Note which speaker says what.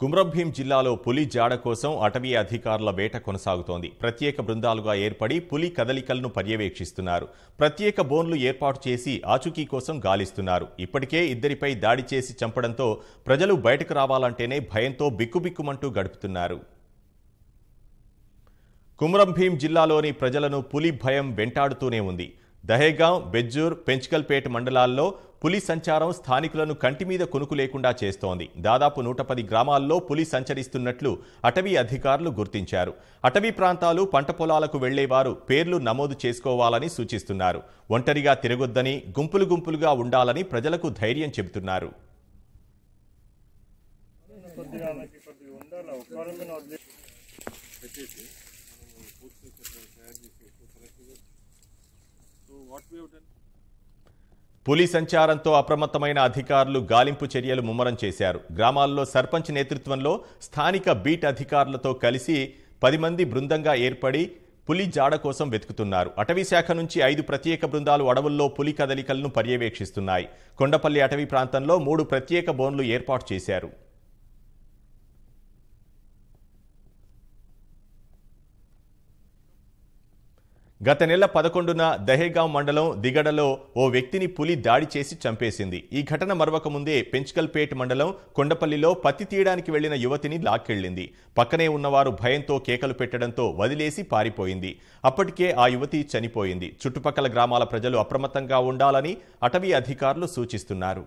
Speaker 1: కుమ్రంభీం జిల్లాలో పులి జాడ కోసం అటవీ అధికారుల వేట కొనసాగుతోంది ప్రత్యేక బృందాలుగా ఏర్పడి పులి కదలికలను పర్యవేక్షిస్తున్నారు ప్రత్యేక బోన్లు ఏర్పాటు చేసి ఆచూకీ కోసం గాలిస్తున్నారు ఇప్పటికే ఇద్దరిపై దాడి చేసి చంపడంతో ప్రజలు బయటకు రావాలంటేనే భయంతో బిక్కుబిక్కుమంటూ గడుపుతున్నారు కుమ్రంభీం జిల్లాలోని ప్రజలను పులి భయం వెంటాడుతూనే ఉంది దహేగాం బెజ్జూర్ పెంచ్కల్పేట్ మండలాల్లో పులి సంచారం స్థానికులను కంటి మీద కొనుకు లేకుండా చేస్తోంది దాదాపు నూట పది గ్రామాల్లో పులి సంచరిస్తున్నట్లు అటవీ అధికారులు గుర్తించారు అటవీ ప్రాంతాలు పంట పొలాలకు వెళ్లేవారు పేర్లు నమోదు చేసుకోవాలని సూచిస్తున్నారు ఒంటరిగా తిరగొద్దని గుంపులు గుంపులుగా ఉండాలని ప్రజలకు ధైర్యం చెబుతున్నారు పులి సంచారంతో అప్రమత్తమైన అధికారులు గాలింపు చర్యలు ముమ్మరం చేశారు గ్రామాల్లో సర్పంచ్ నేతృత్వంలో స్థానిక బీట్ అధికారులతో కలిసి పది మంది బృందంగా ఏర్పడి పులి జాడ కోసం వెతుకుతున్నారు అటవీ శాఖ నుంచి ఐదు ప్రత్యేక బృందాలు అడవుల్లో పులి కదలికలను పర్యవేక్షిస్తున్నాయి కొండపల్లి అటవీ ప్రాంతంలో మూడు ప్రత్యేక బోన్లు ఏర్పాటు చేశారు గత నెల పదకొండున దహేగాం మండలం దిగడలో ఓ వ్యక్తిని పులి దాడి చేసి చంపేసింది ఈ ఘటన మరవకముందే పెంచకల్పేట్ మండలం కొండపల్లిలో పత్తి తీయడానికి వెళ్లిన యువతిని లాక్కెళ్లింది పక్కనే ఉన్నవారు భయంతో కేకలు పెట్టడంతో వదిలేసి పారిపోయింది అప్పటికే ఆ యువతి చనిపోయింది చుట్టుపక్కల గ్రామాల ప్రజలు అప్రమత్తంగా ఉండాలని అటవీ అధికారులు సూచిస్తున్నారు